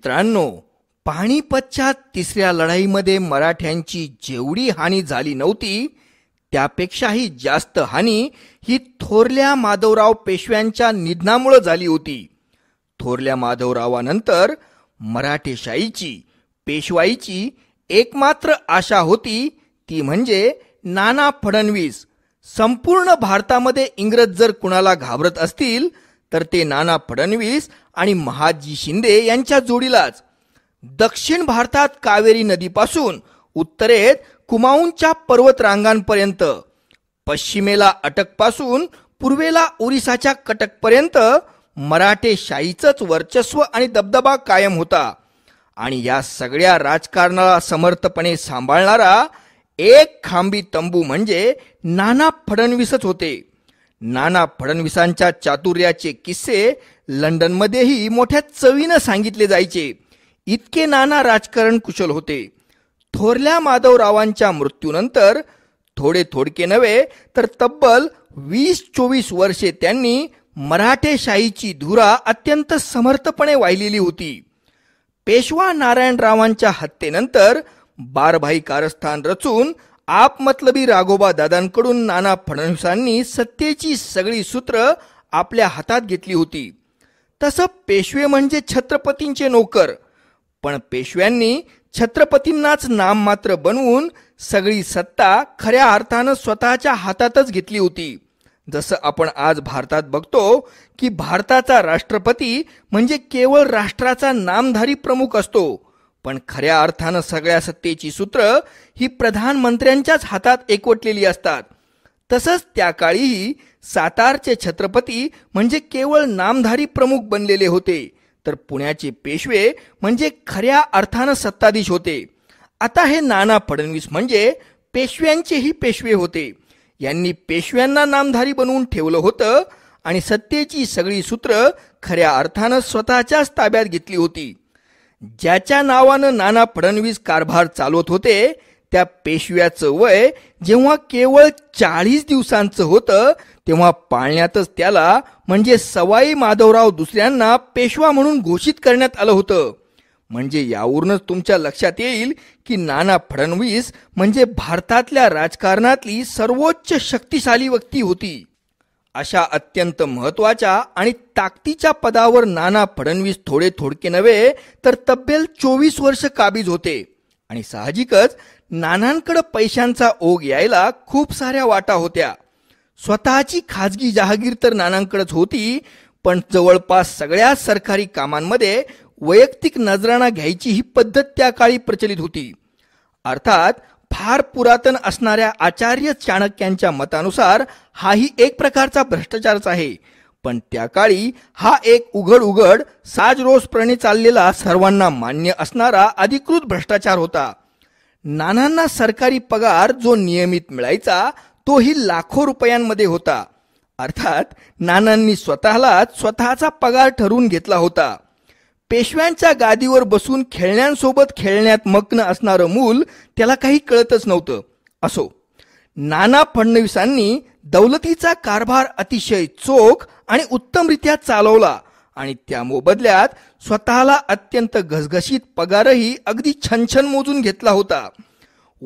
मित्रांनो पाणीपतच्या तिसऱ्या लढाईमध्ये मराठ्यांची जेवढी हानी झाली नव्हती त्यापेक्षाही जास्त हानी ही थोरल्या माधवराव पेशव्यांच्या निधनामुळं झाली होती थोरल्या माधवरावानंतर मराठेशाहीची पेशवाईची एकमात्र आशा होती ती म्हणजे नाना फडणवीस संपूर्ण भारतामध्ये इंग्रज जर कुणाला घाबरत असतील तर ते नाना फडणवीस आणि महाजी शिंदे यांच्या जोडीलाच दक्षिण भारतात कावेरी नदीपासून उत्तरेत कुमाऊंच्या पर्वतरांगांपर्यंत पश्चिमेला अटकपासून पूर्वेला ओरिसाच्या कटकपर्यंत मराठेशाहीचंच वर्चस्व आणि दबदबा कायम होता आणि या सगळ्या राजकारणाला समर्थपणे सांभाळणारा एक खांबी तंबू म्हणजे नाना फडणवीसच होते नाना फडणवीसांच्या चातुर्याचे किस्से लंडनमध्येही मोठ्या चवीनं सांगितले जायचे इतके नाना राजकारण कुशल होते थोरल्या माधवरावांच्या मृत्यूनंतर थोडे थोडके नव्हे तर तब्बल वीस चोवीस वर्षे त्यांनी मराठेशाहीची धुरा अत्यंत समर्थपणे वाहिलेली होती पेशवा नारायणरावांच्या हत्येनंतर बारभाई कारस्थान रचून आप मतलबी राघोबा दादांकडून नाना फडणवीसांनी सत्तेची सगळी सूत्र आपल्या हातात घेतली होती तसं पेशवे म्हणजे छत्रपतींचे नोकर पण पेशव्यांनी छत्रपतींनाच नाम मात्र बनवून सगळी सत्ता खऱ्या अर्थानं स्वतःच्या हातातच घेतली होती जसं आपण आज भारतात बघतो की भारताचा राष्ट्रपती म्हणजे केवळ राष्ट्राचा नामधारी प्रमुख असतो पण खऱ्या अर्थानं सगळ्या सत्तेची सूत्र ही प्रधानमंत्र्यांच्याच हातात एकवटलेली असतात तसंच त्या काळीही सातारचे छत्रपती म्हणजे केवळ नामधारी प्रमुख बनलेले होते तर पुण्याचे पेशवे म्हणजे खऱ्या अर्थानं सत्ताधीश होते आता हे नाना फडणवीस म्हणजे पेशव्यांचेही पेशवे होते यांनी पेशव्यांना नामधारी बनवून ठेवलं होतं आणि सत्तेची सगळी सूत्र खऱ्या अर्थानं स्वतःच्याच ताब्यात घेतली होती ज्याच्या नावानं नाना फडणवीस कारभार चालवत होते त्या पेशव्याचं वय जेव्हा केवळ चाळीस दिवसांचं होतं तेव्हा पाळण्यातच त्याला म्हणजे सवाई माधवराव दुसऱ्यांना पेशवा म्हणून घोषित करण्यात आलं होतं म्हणजे यावरूनच तुमच्या लक्षात येईल की नाना फडणवीस म्हणजे भारतातल्या राजकारणातली सर्वोच्च शक्तिशाली व्यक्ती होती अशा अत्यंत महत्वाच्या आणि ताकदीच्या पदावर नाना फडणवीस थोडे थोडके नव्हे तर तब्बेल चोवीस वर्ष काबीज होते आणि साहजिकच नानांकडे पैशांचा ओघ यायला खूप साऱ्या वाटा होत्या स्वतःची खाजगी जहागीर तर नानांकडेच होती पण जवळपास सगळ्या सरकारी कामांमध्ये वैयक्तिक नजराणा घ्यायची ही पद्धत त्या काळी प्रचलित होती अर्थात फार पुरातन असणाऱ्या आचार्य चाणक्यांच्या मतानुसार हाही एक प्रकारचा भ्रष्टाचारच आहे पण त्या काळी हा एक उघड उघड साजरोसप्रणे चाललेला सर्वांना मान्य असणारा अधिकृत भ्रष्टाचार होता नानांना सरकारी पगार जो नियमित मिळायचा तोही लाखो रुपयांमध्ये होता अर्थात नानांनी स्वतःला स्वतःचा पगार ठरवून घेतला होता पेशव्यांच्या गादीवर बसून खेळण्यांसोबत खेळण्यात मग्न असणारं मूल त्याला काही कळतच नव्हतं असो नाना फडणवीसांनी दौलतीचा कारभार अतिशय चोख आणि उत्तमरित्या चालवला आणि त्या मोबदल्यात स्वतःला अत्यंत घसघशीत पगारही अगदी छनछन मोजून घेतला होता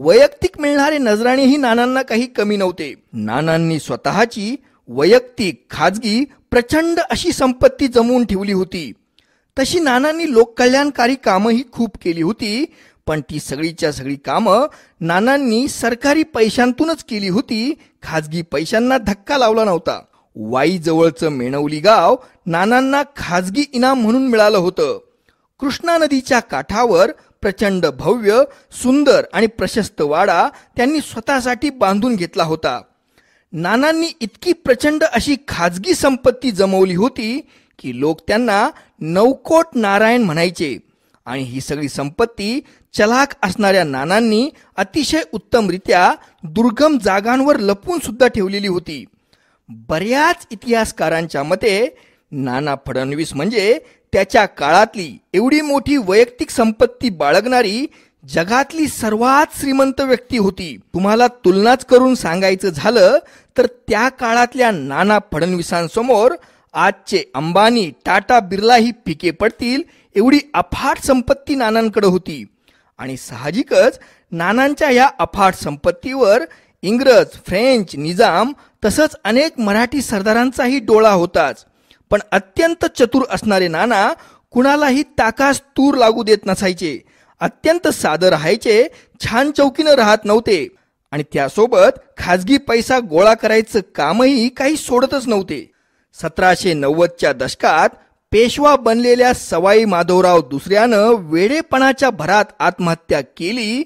वैयक्तिक मिळणारे नजराणेही नानांना काही कमी नव्हते नानांनी स्वतःची वैयक्तिक खाजगी प्रचंड अशी संपत्ती जमवून ठेवली होती तशी नानांनी लोककल्याणकारी कामंही खूप केली होती पण ती सगळीच्या सगळी कामं नानांनी सरकारी पैशांतूनच केली होती खाजगी पैशांना धक्का लावला नव्हता जवळचं मेणवली गाव नानांना खाजगी इनाम म्हणून मिळालं होतं कृष्णा नदीच्या काठावर प्रचंड भव्य सुंदर आणि प्रशस्त वाडा त्यांनी स्वतःसाठी बांधून घेतला होता नानांनी इतकी प्रचंड अशी खाजगी संपत्ती जमवली होती की लोक त्यांना नवकोट नारायण म्हणायचे आणि ही सगळी संपत्ती चलाक असणाऱ्या नानांनी अतिशय उत्तमरित्या दुर्गम जागांवर लपून सुद्धा ठेवलेली होती बऱ्याच इतिहासकारांच्या मते नाना फडणवीस म्हणजे त्याच्या काळातली एवढी मोठी वैयक्तिक संपत्ती बाळगणारी जगातली सर्वात श्रीमंत व्यक्ती होती तुम्हाला तुलनाच करून सांगायचं झालं तर त्या काळातल्या नाना फडणवीसांसमोर आजचे अंबानी टाटा बिर्ला ही पिके पडतील एवढी अफाट संपत्ती नानांकडे होती आणि साहजिकच नानांच्या या अफाट संपत्तीवर इंग्रज फ्रेंच निजाम तसंच अनेक मराठी सरदारांचाही डोळा होताच पण अत्यंत चतुर असणारे नाना कुणालाही ताकास तूर लागू देत नसायचे अत्यंत सादर राहायचे छान चौकीनं राहत नव्हते आणि त्यासोबत खाजगी पैसा गोळा करायचं कामही काही सोडतच नव्हते सतराशे नव्वदच्या दशकात पेशवा बनलेल्या सवाई माधवराव दुसऱ्यानं वेडेपणाच्या भरात आत्महत्या केली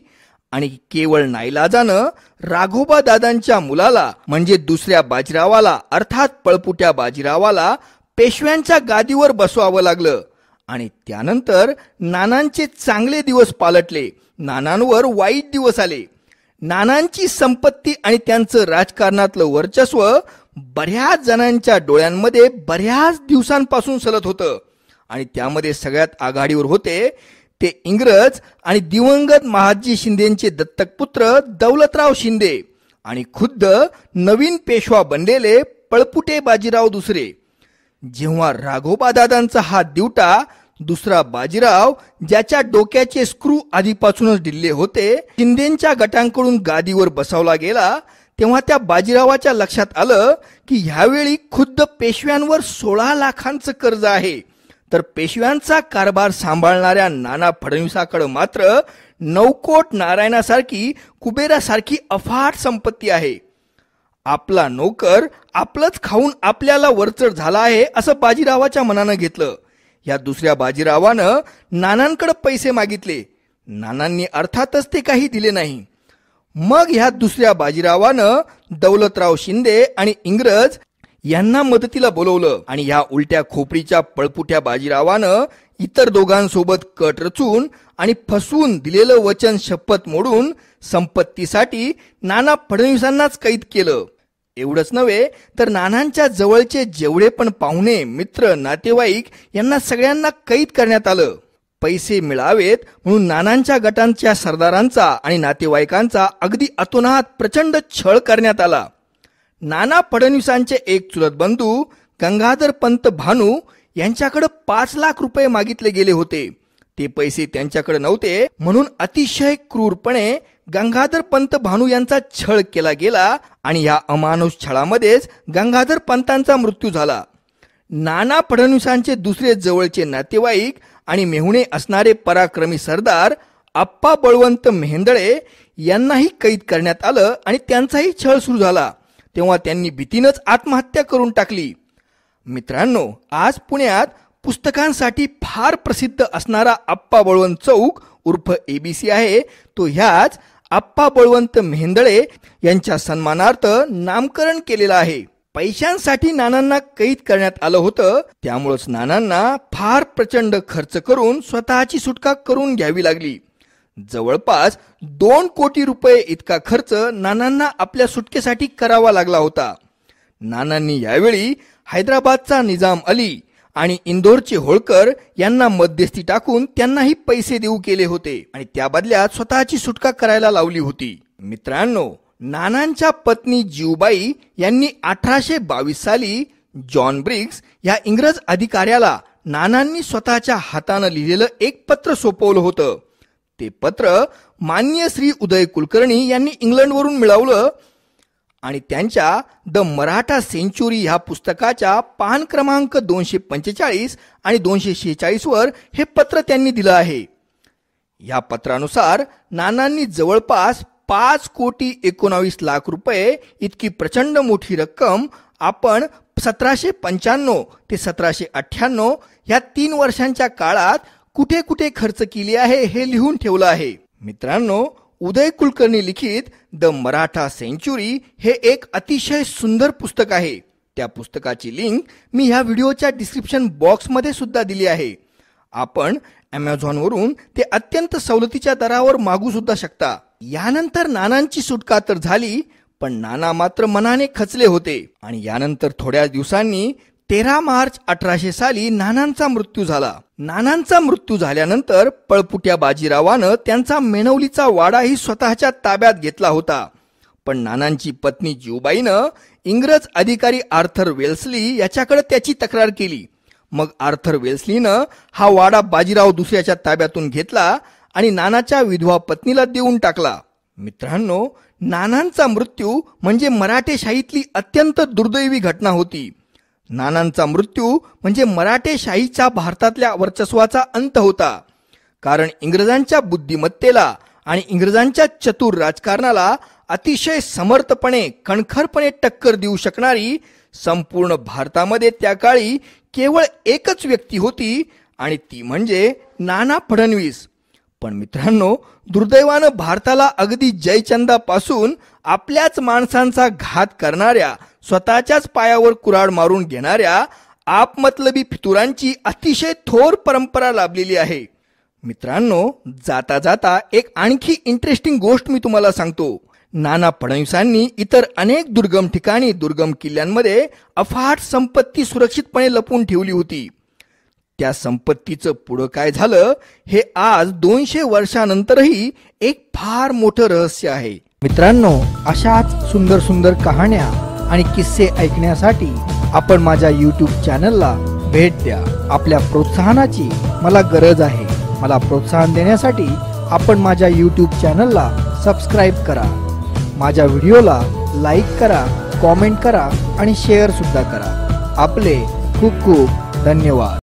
आणि केवळ नाईलाजानं राघोबा दादांच्या मुलाला म्हणजे दुसऱ्या बाजीरावाला अर्थात पळपुट्या बाजीरावाला पेशव्यांच्या गादीवर बसवावं लागलं आणि त्यानंतर नानांचे चांगले दिवस पालटले नानांवर वाईट दिवस आले नानांची संपत्ती आणि त्यांचं राजकारणातलं वर्चस्व बऱ्याच जणांच्या डोळ्यांमध्ये बऱ्याच दिवसांपासून सलत होतं आणि त्यामध्ये सगळ्यात आघाडीवर होते ते इंग्रज आणि दिवंगत महाजी शिंदेचे दत्तक पुत्र दौलतराव शिंदे आणि खुद्द नवीन पेशवा बनलेले पळपुटे बाजीराव दुसरे जेव्हा राघोबा दादांचा हा दिवटा दुसरा बाजीराव ज्याच्या डोक्याचे स्क्रू आधीपासूनच दिल्ले होते शिंदेच्या गटांकडून गादीवर बसवला गेला तेव्हा त्या बाजीरावाच्या लक्षात आलं की ह्यावेळी खुद्द पेशव्यांवर सोळा लाखांचं कर्ज आहे तर पेशव्यांचा कारभार सांभाळणाऱ्या नाना फडणवीसाकडे मात्र नवकोट नारायणासारखी कुबेरासारखी अफाट संपत्ती आहे आपला नोकर आपलंच खाऊन आपल्याला वरचढ झाला आहे असं बाजीरावाच्या मनानं घेतलं या दुसऱ्या बाजीरावानं नानांकडे पैसे मागितले नानांनी अर्थातच ते काही दिले नाही मग ह्या दुसऱ्या बाजीरावानं दौलतराव शिंदे आणि इंग्रज यांना मदतीला बोलवलं आणि ह्या उलट्या खोपडीच्या पळपुट्या बाजीरावानं इतर दोघांसोबत कट रचून आणि फसवून दिलेलं वचन शपथ मोडून संपत्तीसाठी नाना फडणवीसांनाच कैद केलं एवढंच नव्हे तर नानांच्या जवळचे जेवढे पण पाहुणे मित्र नातेवाईक यांना सगळ्यांना कैद करण्यात आलं पैसे मिळावेत म्हणून नानांच्या गटांच्या सरदारांचा आणि नातेवाईकांचा अगदी अतोनात प्रचंड छळ करण्यात आला नाना फडणवीसांचे एक चुलत बंधू गंगाधर पंत भानू यांच्याकडे पाच लाख रुपये मागितले गेले होते ते पैसे त्यांच्याकडे नव्हते म्हणून अतिशय क्रूरपणे गंगाधर पंत भानू यांचा छळ केला गेला आणि या अमानुष छळामध्येच गंगाधर पंतांचा मृत्यू झाला नाना फडणवीसांचे दुसरे जवळचे नातेवाईक आणि मेहुणे असणारे पराक्रमी सरदार आप्पा बळवंत मेहेंदळे यांनाही कैद करण्यात आलं आणि त्यांचाही छळ सुरू झाला तेव्हा त्यांनी भीतीनंच आत्महत्या करून टाकली मित्रांनो आज पुण्यात पुस्तकांसाठी फार प्रसिद्ध असणारा आप्पा बळवंत चौक उर्फ एबीसी आहे तो ह्याच आप्पा बळवंत मेहेंदळे यांच्या सन्मानार्थ नामकरण केलेला आहे पैशांसाठी नानांना कैद करण्यात आलं होतं त्यामुळेच नानांना फार प्रचंड खर्च करून स्वतःची सुटका करून घ्यावी लागली जवळपास दोन कोटी रुपये इतका खर्च नानांना आपल्या सुटकेसाठी करावा लागला होता नानांनी यावेळी हैदराबादचा निजाम अली आणि इंदोरचे होळकर यांना मध्यस्थी टाकून त्यांनाही पैसे देऊ केले होते आणि त्या बदल्यात स्वतःची सुटका करायला लावली होती मित्रांनो नानांच्या पत्नी जीवबाई यांनी अठराशे बावीस साली जॉन ब्रिग्स या इंग्रज अधिकाऱ्याला नानांनी स्वतःच्या हातानं लिहिलेलं एक पत्र सोपवलं होतं ते पत्र मान्य श्री उदय कुलकर्णी यांनी इंग्लंडवरून मिळवलं आणि त्यांच्या द मराठा सेंचुरी ह्या पुस्तकाच्या पान क्रमांक दोनशे पंचेचाळीस आणि दोनशे वर हे पत्र त्यांनी दिलं आहे या पत्रानुसार नानांनी जवळपास पाच कोटी एकोणावीस लाख रुपये इतकी प्रचंड मोठी रक्कम आपण सतराशे पंच्याण्णव ते सतराशे अठ्ठ्याण्णव ह्या तीन वर्षांच्या काळात कुठे कुठे खर्च केली आहे हे लिहून ठेवलं आहे मित्रांनो उदय कुलकर्णी लिखित द मराठा सेंचुरी हे एक अतिशय सुंदर पुस्तक आहे त्या पुस्तकाची लिंक मी ह्या व्हिडिओच्या डिस्क्रिप्शन बॉक्समध्ये सुद्धा दिली आहे आपण वरून ते अत्यंत सवलतीच्या दरावर मागू सुद्धा शकता यानंतर नानांची सुटका तर झाली पण नाना मात्र मनाने खचले होते आणि यानंतर थोड्या दिवसांनी तेरा मार्च अठराशे साली नानांचा मृत्यू झाला नानांचा मृत्यू झाल्यानंतर पळपुट्या बाजीरावानं त्यांचा मेनवलीचा वाडाही स्वतःच्या ताब्यात घेतला होता पण नानांची पत्नी जीवबाईनं इंग्रज अधिकारी आर्थर वेल्सली याच्याकडे त्याची तक्रार केली मग आर्थर वेल्सलीनं हा वाडा बाजीराव दुसऱ्याच्या ताब्यातून घेतला आणि नानाच्या विधवा पत्नीला देऊन टाकला मित्रांनो नानांचा मृत्यू म्हणजे मराठेशाहीतली अत्यंत दुर्दैवी घटना होती नानांचा मृत्यू म्हणजे मराठेशाहीचा भारतातल्या वर्चस्वाचा अंत होता कारण इंग्रजांच्या बुद्धिमत्तेला आणि इंग्रजांच्या चतुर राजकारणाला अतिशय समर्थपणे कणखरपणे टक्कर देऊ शकणारी संपूर्ण भारतामध्ये त्या काळी केवळ एकच व्यक्ती होती आणि ती म्हणजे नाना फडणवीस पण मित्रांनो दुर्दैवानं भारताला अगदी जयचंदापासून आपल्याच माणसांचा घात करणाऱ्या स्वतःच्याच पायावर कुराड मारून घेणाऱ्या आपमतलबी फितुरांची अतिशय थोर परंपरा लाभलेली आहे मित्रांनो जाता जाता एक आणखी इंटरेस्टिंग गोष्ट मी तुम्हाला सांगतो नाना फडणवीसांनी इतर अनेक दुर्गम ठिकाणी दुर्गम किल्ल्यांमध्ये अफाट संपत्ती सुरक्षितपणे लपवून ठेवली होती त्या संपत्तीचं पुढं काय झालं हे आज दोनशे वर्षानंतरही एक फार मोठं रहस्य आहे मित्रांनो अशाच सुंदर सुंदर कहाण्या आणि किस्से ऐकण्यासाठी आपण माझ्या यूट्यूब चॅनलला भेट द्या आपल्या प्रोत्साहनाची मला गरज आहे मला प्रोत्साहन देण्यासाठी आपण माझ्या यूट्यूब चॅनलला सबस्क्राईब करा माझ्या व्हिडिओला लाईक करा कॉमेंट करा आणि शेअर सुद्धा करा आपले खूप खूप धन्यवाद